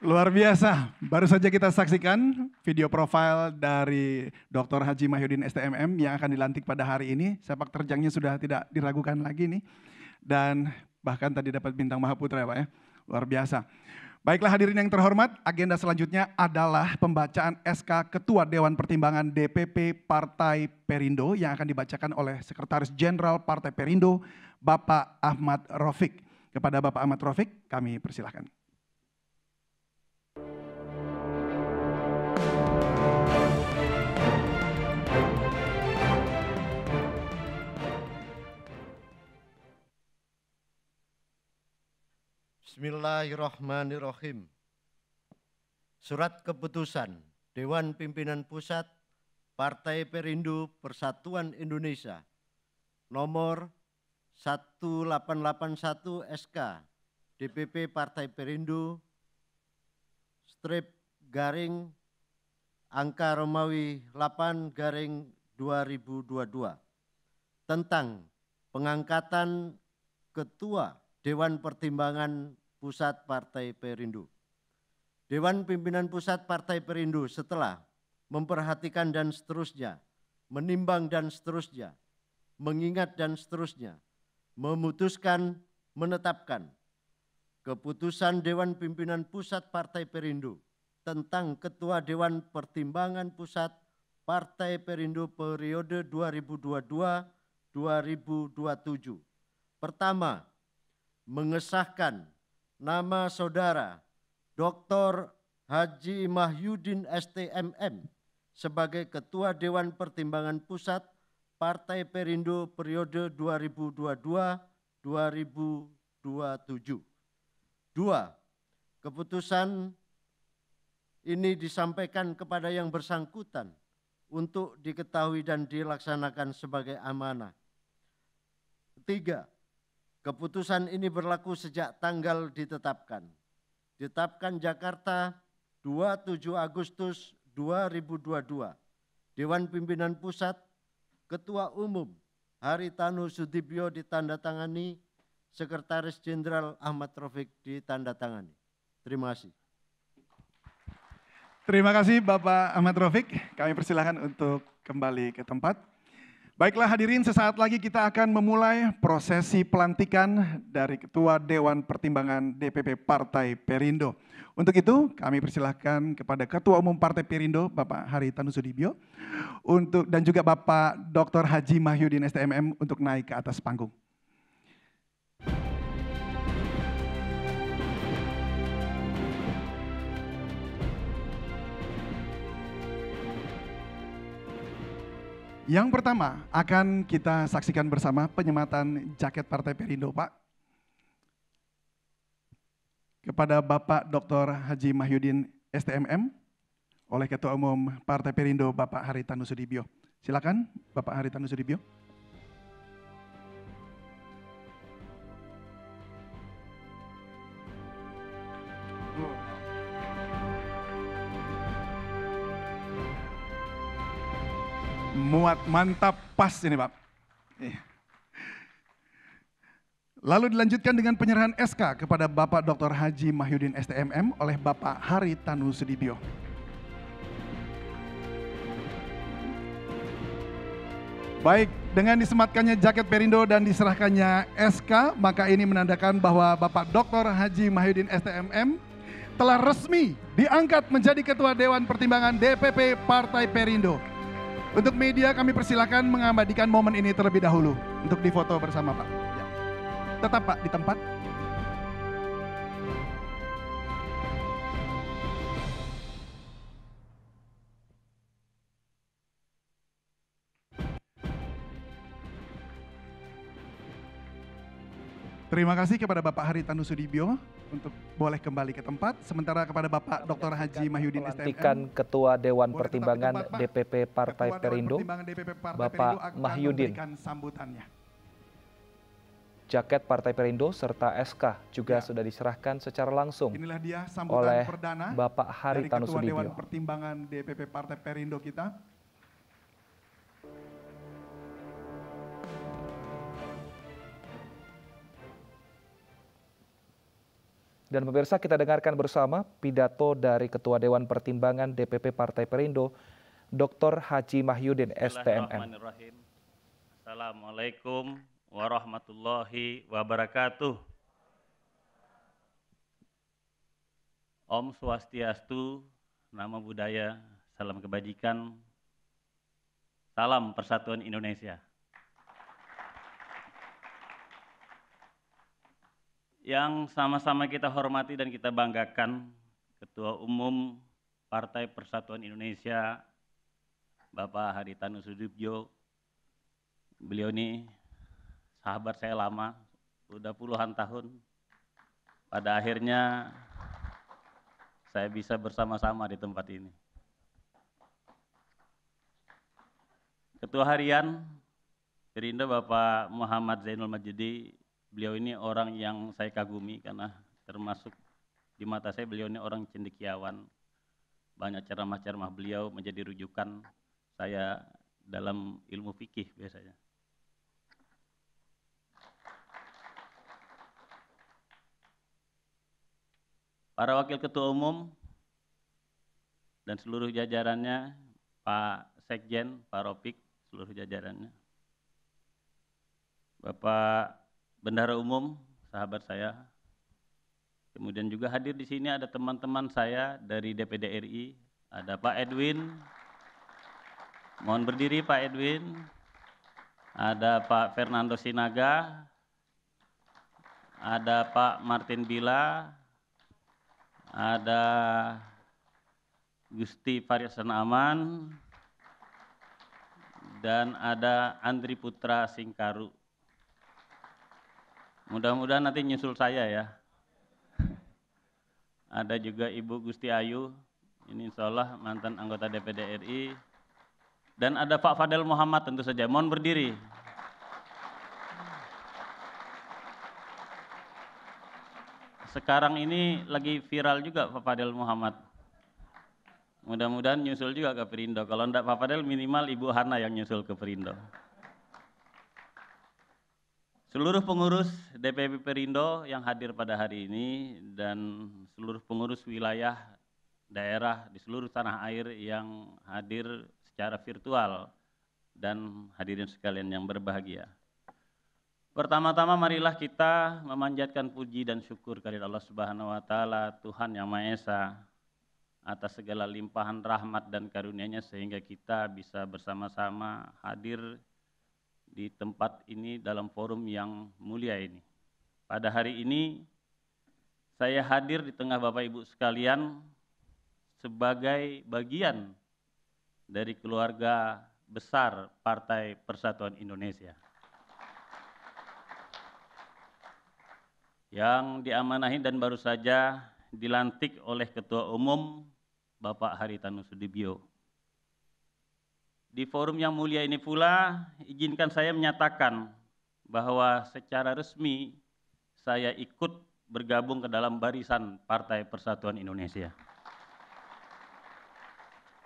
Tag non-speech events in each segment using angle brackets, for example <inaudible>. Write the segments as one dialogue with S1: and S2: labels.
S1: Luar biasa, baru saja kita saksikan video profil dari Dr. Haji Mahyudin STMM yang akan dilantik pada hari ini. Sepak terjangnya sudah tidak diragukan lagi nih. Dan bahkan tadi dapat bintang Mahaputra ya Pak ya, luar biasa. Baiklah hadirin yang terhormat, agenda selanjutnya adalah pembacaan SK Ketua Dewan Pertimbangan DPP Partai Perindo yang akan dibacakan oleh Sekretaris Jenderal Partai Perindo, Bapak Ahmad Rofik. Kepada Bapak Ahmad Rofik, kami persilahkan.
S2: Bismillahirrahmanirrahim. Surat keputusan Dewan Pimpinan Pusat Partai Perindo Persatuan Indonesia nomor 1881 SK DPP Partai Perindo strip garing angka Romawi 8 garing 2022 tentang pengangkatan Ketua Dewan Pertimbangan Pusat Partai Perindo. Dewan Pimpinan Pusat Partai Perindo setelah memperhatikan dan seterusnya, menimbang dan seterusnya, mengingat dan seterusnya, memutuskan, menetapkan keputusan Dewan Pimpinan Pusat Partai Perindo tentang Ketua Dewan Pertimbangan Pusat Partai Perindo periode 2022-2027. Pertama, mengesahkan nama saudara Dr. Haji Mahyudin STMM sebagai Ketua Dewan Pertimbangan Pusat Partai Perindo periode 2022-2027. Dua, keputusan ini disampaikan kepada yang bersangkutan untuk diketahui dan dilaksanakan sebagai amanah. Ketiga, Keputusan ini berlaku sejak tanggal ditetapkan. Ditetapkan Jakarta 27 Agustus 2022. Dewan Pimpinan Pusat Ketua Umum Haritanu Sudibyo ditandatangani, Sekretaris Jenderal Ahmad Taufik ditandatangani. Terima kasih.
S1: Terima kasih Bapak Ahmad Taufik. Kami persilahkan untuk kembali ke tempat. Baiklah hadirin, sesaat lagi kita akan memulai prosesi pelantikan dari Ketua Dewan Pertimbangan DPP Partai Perindo. Untuk itu kami persilahkan kepada Ketua Umum Partai Perindo Bapak Hari Sudibyo, untuk dan juga Bapak Dr. Haji Mahyudin STMM untuk naik ke atas panggung. Yang pertama akan kita saksikan bersama penyematan jaket Partai Perindo, Pak. Kepada Bapak Dr. Haji Mahyudin STMM oleh Ketua Umum Partai Perindo Bapak Haritanu Sudibyo. Silakan Bapak Haritanu Sudibyo. muat mantap pas ini Pak. Iya. Lalu dilanjutkan dengan penyerahan SK kepada Bapak Dr. Haji Mahyudin STMM oleh Bapak Hari Tanu Sudibyo. Baik, dengan disematkannya jaket Perindo dan diserahkannya SK, maka ini menandakan bahwa Bapak Dr. Haji Mahyudin STMM telah resmi diangkat menjadi Ketua Dewan Pertimbangan DPP Partai Perindo. Untuk media kami persilakan mengabadikan momen ini terlebih dahulu untuk difoto bersama Pak. Ya. Tetap Pak di tempat. Terima kasih kepada Bapak Hari Tanu Sudibyo untuk boleh kembali ke tempat. Sementara kepada Bapak Dr. Haji Mahyudin Pelantikan STM, Ketua Dewan Pertimbangan DPP Partai Perindo, Bapak Mahyudin.
S3: Jaket Partai Perindo serta SK juga ya. sudah diserahkan secara langsung oleh perdana Bapak Tanu Sudibyo. Dan pemirsa kita dengarkan bersama pidato dari Ketua Dewan Pertimbangan DPP Partai Perindo, Dr. Haji Mahyudin STMM.
S4: Assalamualaikum warahmatullahi wabarakatuh. Om Swastiastu, Nama Budaya, Salam Kebajikan, Salam Persatuan Indonesia. yang sama-sama kita hormati dan kita banggakan, Ketua Umum Partai Persatuan Indonesia, Bapak Haritanu Sudibjo. Beliau ini sahabat saya lama, udah puluhan tahun. Pada akhirnya saya bisa bersama-sama di tempat ini. Ketua Harian Gerindra Bapak Muhammad Zainul Majidi beliau ini orang yang saya kagumi karena termasuk di mata saya beliau ini orang cendekiawan. Banyak ceramah-ceramah beliau menjadi rujukan saya dalam ilmu fikih biasanya. Para Wakil Ketua Umum dan seluruh jajarannya, Pak Sekjen, Pak Ropik, seluruh jajarannya. Bapak bendara umum sahabat saya. Kemudian juga hadir di sini ada teman-teman saya dari DPD RI, ada Pak Edwin. Mohon berdiri Pak Edwin. Ada Pak Fernando Sinaga. Ada Pak Martin Bila. Ada Gusti Pariasan Aman dan ada Andri Putra Singkaru Mudah-mudahan nanti nyusul saya ya. <laughs> Ada juga Ibu Gusti Ayu, ini insya Allah mantan anggota DPD RI. Dan ada Pak Fadel Muhammad tentu saja, mohon berdiri. Sekarang ini lagi viral juga Pak Fadel Muhammad. Mudah-mudahan nyusul juga ke Perindo. Kalau enggak Pak Fadel minimal Ibu Hana yang nyusul ke Perindo. Seluruh pengurus DPP Perindo yang hadir pada hari ini dan seluruh pengurus wilayah daerah di seluruh tanah air yang hadir secara virtual dan hadirin sekalian yang berbahagia. Pertama-tama marilah kita memanjatkan puji dan syukur kehadirat Allah Subhanahu wa taala, Tuhan Yang Maha Esa atas segala limpahan rahmat dan karunia-Nya sehingga kita bisa bersama-sama hadir di tempat ini dalam forum yang mulia ini. Pada hari ini saya hadir di tengah Bapak Ibu sekalian sebagai bagian dari keluarga besar Partai Persatuan Indonesia. Yang diamanahi dan baru saja dilantik oleh Ketua Umum Bapak Haritanu Sudibyo. Di forum yang mulia ini pula, izinkan saya menyatakan bahwa secara resmi saya ikut bergabung ke dalam barisan Partai Persatuan Indonesia.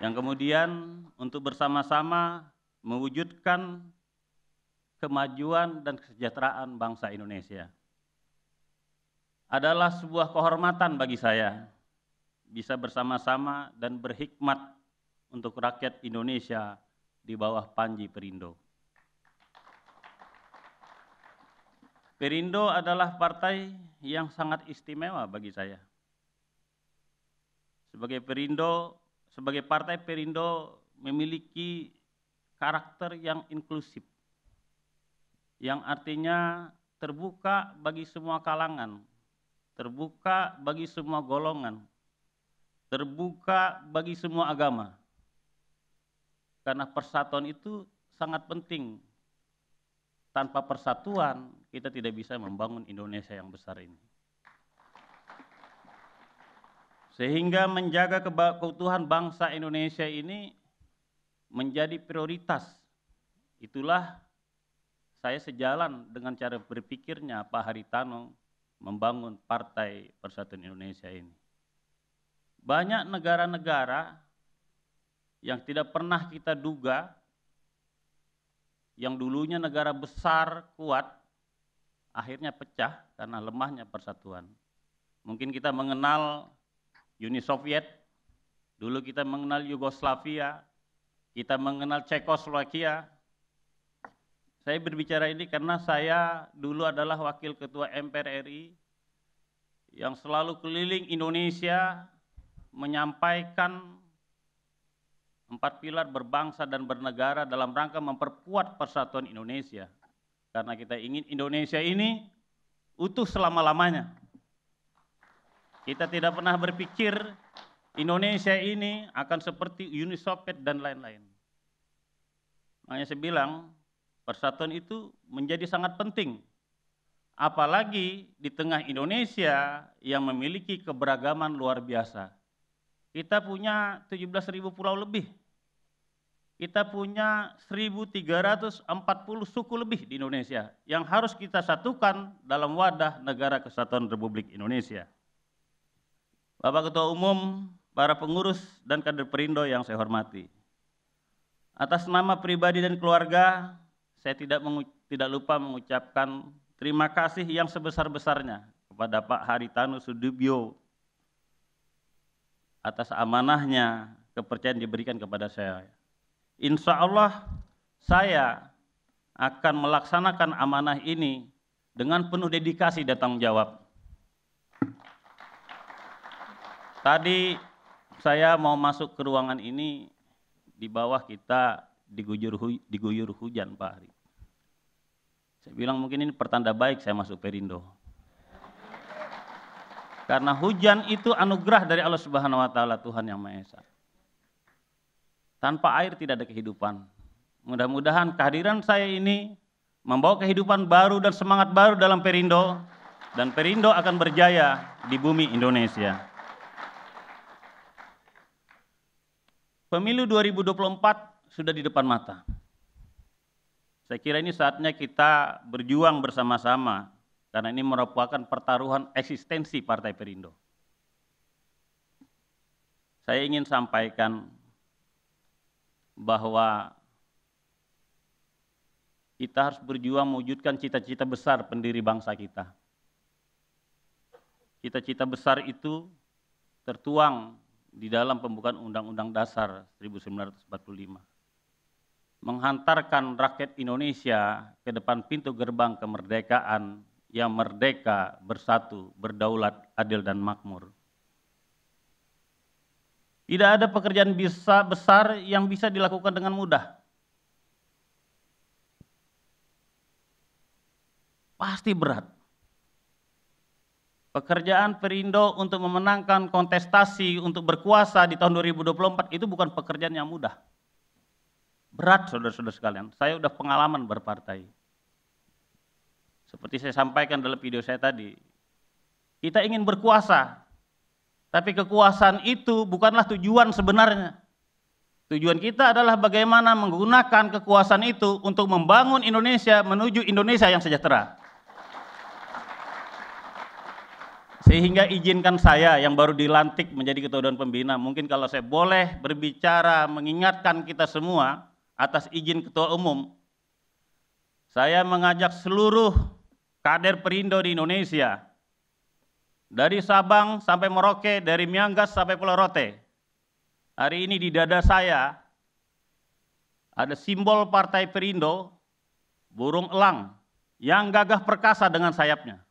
S4: Yang kemudian untuk bersama-sama mewujudkan kemajuan dan kesejahteraan bangsa Indonesia. Adalah sebuah kehormatan bagi saya bisa bersama-sama dan berhikmat untuk rakyat Indonesia di bawah Panji Perindo. Perindo adalah partai yang sangat istimewa bagi saya. Sebagai Perindo, sebagai partai Perindo memiliki karakter yang inklusif. Yang artinya terbuka bagi semua kalangan, terbuka bagi semua golongan, terbuka bagi semua agama karena persatuan itu sangat penting. Tanpa persatuan, kita tidak bisa membangun Indonesia yang besar ini. Sehingga menjaga keutuhan bangsa Indonesia ini menjadi prioritas. Itulah saya sejalan dengan cara berpikirnya Pak Haritano membangun Partai Persatuan Indonesia ini. Banyak negara-negara yang tidak pernah kita duga, yang dulunya negara besar, kuat, akhirnya pecah karena lemahnya persatuan. Mungkin kita mengenal Uni Soviet, dulu kita mengenal Yugoslavia, kita mengenal Cekoslowakia. Saya berbicara ini karena saya dulu adalah wakil ketua MPR RI yang selalu keliling Indonesia menyampaikan empat pilar berbangsa dan bernegara dalam rangka memperkuat persatuan Indonesia. Karena kita ingin Indonesia ini utuh selama-lamanya. Kita tidak pernah berpikir Indonesia ini akan seperti Uni Soviet dan lain-lain. Makanya saya bilang persatuan itu menjadi sangat penting. Apalagi di tengah Indonesia yang memiliki keberagaman luar biasa. Kita punya 17.000 pulau lebih. Kita punya 1.340 suku lebih di Indonesia yang harus kita satukan dalam wadah Negara Kesatuan Republik Indonesia. Bapak Ketua Umum, para pengurus dan kader Perindo yang saya hormati. Atas nama pribadi dan keluarga, saya tidak tidak lupa mengucapkan terima kasih yang sebesar-besarnya kepada Pak Haritanu Sudibyo atas amanahnya, kepercayaan diberikan kepada saya. Insya Allah saya akan melaksanakan amanah ini dengan penuh dedikasi dan tanggung jawab. Tadi saya mau masuk ke ruangan ini di bawah kita diguyur, hu, diguyur hujan Pak Ari. Saya bilang mungkin ini pertanda baik saya masuk Perindo. Karena hujan itu anugerah dari Allah Subhanahu wa taala Tuhan yang Maha Esa. Tanpa air tidak ada kehidupan. Mudah-mudahan kehadiran saya ini membawa kehidupan baru dan semangat baru dalam Perindo dan Perindo akan berjaya di bumi Indonesia. Pemilu 2024 sudah di depan mata. Saya kira ini saatnya kita berjuang bersama-sama karena ini merupakan pertaruhan eksistensi Partai Perindo. Saya ingin sampaikan bahwa kita harus berjuang mewujudkan cita-cita besar pendiri bangsa kita. Cita-cita besar itu tertuang di dalam pembukaan Undang-Undang Dasar 1945 menghantarkan rakyat Indonesia ke depan pintu gerbang kemerdekaan yang merdeka, bersatu, berdaulat, adil dan makmur. Tidak ada pekerjaan bisa besar yang bisa dilakukan dengan mudah. Pasti berat. Pekerjaan Perindo untuk memenangkan kontestasi untuk berkuasa di tahun 2024 itu bukan pekerjaan yang mudah. Berat saudara-saudara sekalian. Saya sudah pengalaman berpartai. Seperti saya sampaikan dalam video saya tadi, kita ingin berkuasa, tapi kekuasaan itu bukanlah tujuan sebenarnya. Tujuan kita adalah bagaimana menggunakan kekuasaan itu untuk membangun Indonesia menuju Indonesia yang sejahtera. Sehingga izinkan saya yang baru dilantik menjadi ketua dewan pembina, mungkin kalau saya boleh berbicara mengingatkan kita semua atas izin ketua umum, saya mengajak seluruh kader perindo di Indonesia, dari Sabang sampai Merauke, dari Mianggas sampai Pulau Rote. Hari ini di dada saya ada simbol Partai Perindo, burung elang yang gagah perkasa dengan sayapnya.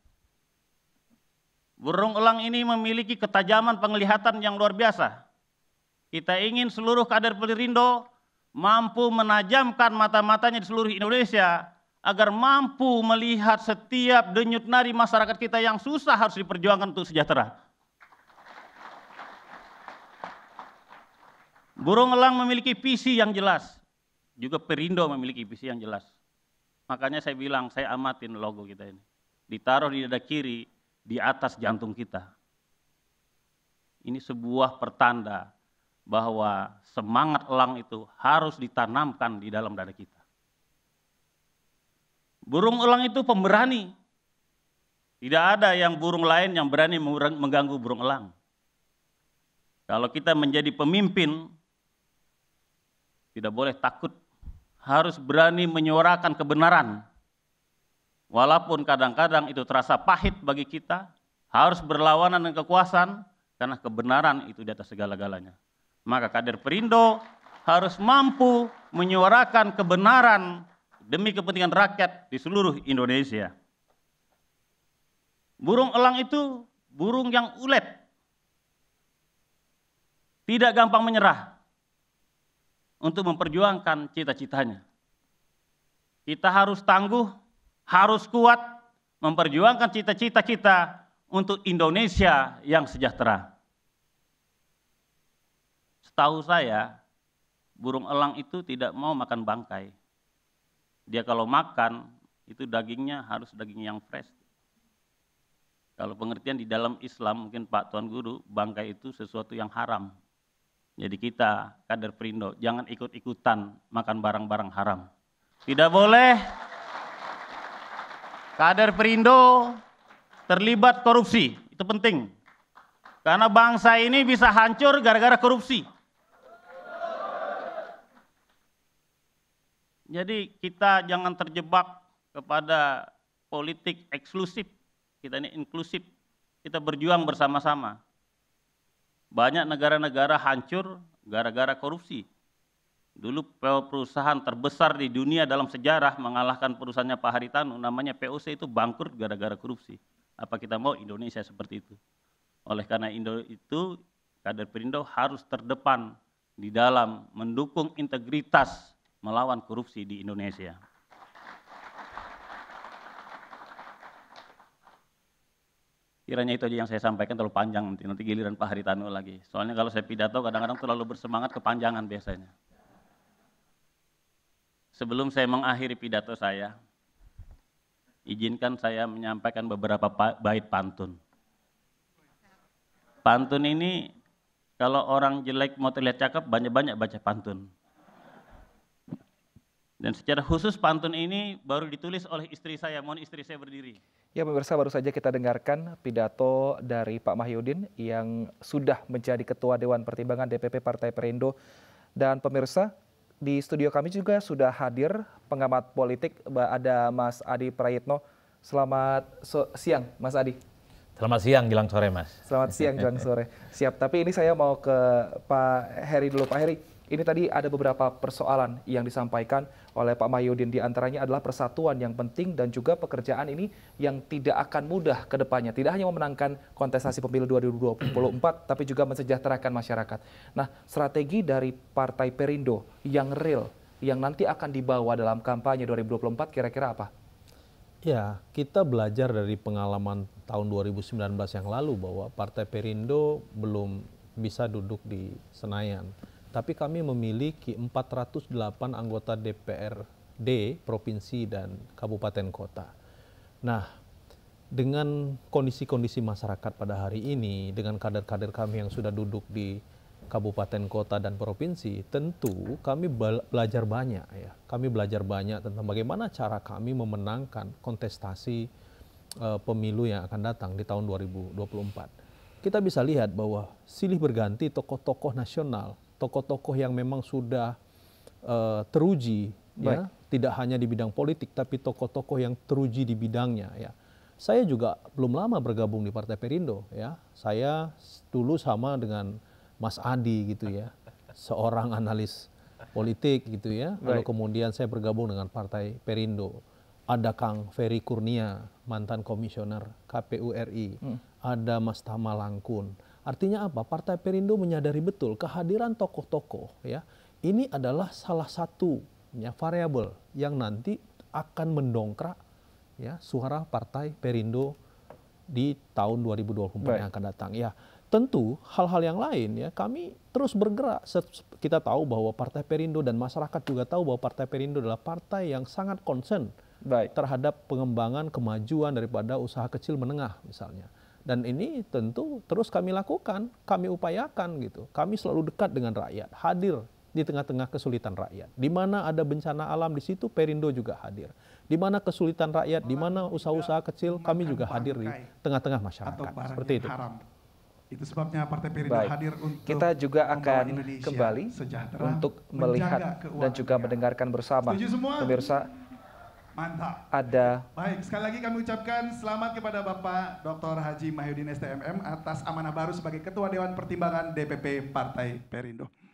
S4: Burung elang ini memiliki ketajaman penglihatan yang luar biasa. Kita ingin seluruh kader Perindo mampu menajamkan mata-matanya di seluruh Indonesia agar mampu melihat setiap denyut nadi masyarakat kita yang susah harus diperjuangkan untuk sejahtera. Burung elang memiliki visi yang jelas, juga Perindo memiliki visi yang jelas. Makanya saya bilang, saya amatin logo kita ini. Ditaruh di dada kiri, di atas jantung kita. Ini sebuah pertanda bahwa semangat elang itu harus ditanamkan di dalam dada kita. Burung elang itu pemberani. Tidak ada yang burung lain yang berani mengganggu burung elang. Kalau kita menjadi pemimpin, tidak boleh takut. Harus berani menyuarakan kebenaran. Walaupun kadang-kadang itu terasa pahit bagi kita, harus berlawanan dengan kekuasaan, karena kebenaran itu di atas segala-galanya. Maka kader perindo harus mampu menyuarakan kebenaran demi kepentingan rakyat di seluruh Indonesia. Burung elang itu burung yang ulet. Tidak gampang menyerah untuk memperjuangkan cita-citanya. Kita harus tangguh, harus kuat memperjuangkan cita-cita kita untuk Indonesia yang sejahtera. Setahu saya, burung elang itu tidak mau makan bangkai. Dia kalau makan, itu dagingnya harus daging yang fresh. Kalau pengertian di dalam Islam, mungkin Pak Tuan Guru, bangkai itu sesuatu yang haram. Jadi kita, kader perindo, jangan ikut-ikutan makan barang-barang haram. Tidak boleh kader perindo terlibat korupsi. Itu penting. Karena bangsa ini bisa hancur gara-gara korupsi. Jadi kita jangan terjebak kepada politik eksklusif. Kita ini inklusif. Kita berjuang bersama-sama. Banyak negara-negara hancur gara-gara korupsi. Dulu perusahaan terbesar di dunia dalam sejarah mengalahkan perusahaannya Pak Haritanu namanya POC itu bangkrut gara-gara korupsi. Apa kita mau Indonesia seperti itu? Oleh karena Indo itu, kader Perindo harus terdepan di dalam mendukung integritas melawan korupsi di Indonesia. Kiranya itu aja yang saya sampaikan terlalu panjang nanti, nanti giliran Pak Haritano lagi. Soalnya kalau saya pidato kadang-kadang terlalu bersemangat kepanjangan biasanya. Sebelum saya mengakhiri pidato saya, izinkan saya menyampaikan beberapa bait pantun. Pantun ini kalau orang jelek mau terlihat cakep banyak-banyak baca pantun. Dan secara khusus pantun ini baru ditulis oleh istri saya. Mohon istri saya berdiri.
S3: Ya pemirsa baru saja kita dengarkan pidato dari Pak Mahyudin yang sudah menjadi Ketua Dewan Pertimbangan DPP Partai Perindo. Dan pemirsa di studio kami juga sudah hadir pengamat politik ada Mas Adi Prayitno. Selamat so siang Mas Adi.
S4: Selamat siang jelang sore Mas.
S3: Selamat siang jelang sore. Siap, tapi ini saya mau ke Pak Heri dulu. Pak Heri, ini tadi ada beberapa persoalan yang disampaikan oleh Pak Mayudin. Di antaranya adalah persatuan yang penting dan juga pekerjaan ini yang tidak akan mudah ke depannya. Tidak hanya memenangkan kontestasi pemilu 2024, tapi juga mensejahterakan masyarakat. Nah, strategi dari Partai Perindo yang real, yang nanti akan dibawa dalam kampanye 2024 kira-kira apa?
S5: Ya, kita belajar dari pengalaman tahun 2019 yang lalu bahwa Partai Perindo belum bisa duduk di Senayan tapi kami memiliki 408 anggota DPRD provinsi dan kabupaten kota. Nah, dengan kondisi-kondisi masyarakat pada hari ini, dengan kader-kader kami yang sudah duduk di kabupaten kota dan provinsi, tentu kami belajar banyak ya. Kami belajar banyak tentang bagaimana cara kami memenangkan kontestasi uh, pemilu yang akan datang di tahun 2024. Kita bisa lihat bahwa silih berganti tokoh-tokoh nasional tokoh-tokoh yang memang sudah uh, teruji ya tidak hanya di bidang politik tapi tokoh-tokoh yang teruji di bidangnya ya saya juga belum lama bergabung di Partai Perindo ya saya dulu sama dengan Mas Adi gitu ya seorang analis politik gitu ya lalu kemudian saya bergabung dengan Partai Perindo ada Kang Ferry Kurnia mantan komisioner KPU RI hmm. ada Mas Tama Langkun Artinya apa? Partai Perindo menyadari betul kehadiran tokoh-tokoh ya ini adalah salah satu ya, variabel yang nanti akan mendongkrak ya suara Partai Perindo di tahun 2024 Baik. yang akan datang. Ya, tentu hal-hal yang lain ya kami terus bergerak. Kita tahu bahwa Partai Perindo dan masyarakat juga tahu bahwa Partai Perindo adalah partai yang sangat konsen Baik. terhadap pengembangan kemajuan daripada usaha kecil menengah misalnya. Dan ini tentu terus kami lakukan, kami upayakan gitu. Kami selalu dekat dengan rakyat, hadir di tengah-tengah kesulitan rakyat. Di mana ada bencana alam di situ Perindo juga hadir. Di mana kesulitan rakyat, di mana usaha-usaha kecil kami juga
S3: hadir di tengah-tengah masyarakat. Seperti itu.
S1: Itu sebabnya Partai Perindo Baik. hadir untuk
S3: kita juga akan kembali untuk melihat dan juga mendengarkan bersama pemirsa Mantap. Ada.
S1: Baik, sekali lagi kami ucapkan selamat kepada Bapak Dr. Haji Mahyudin STMM atas amanah baru sebagai Ketua Dewan Pertimbangan DPP Partai Perindo.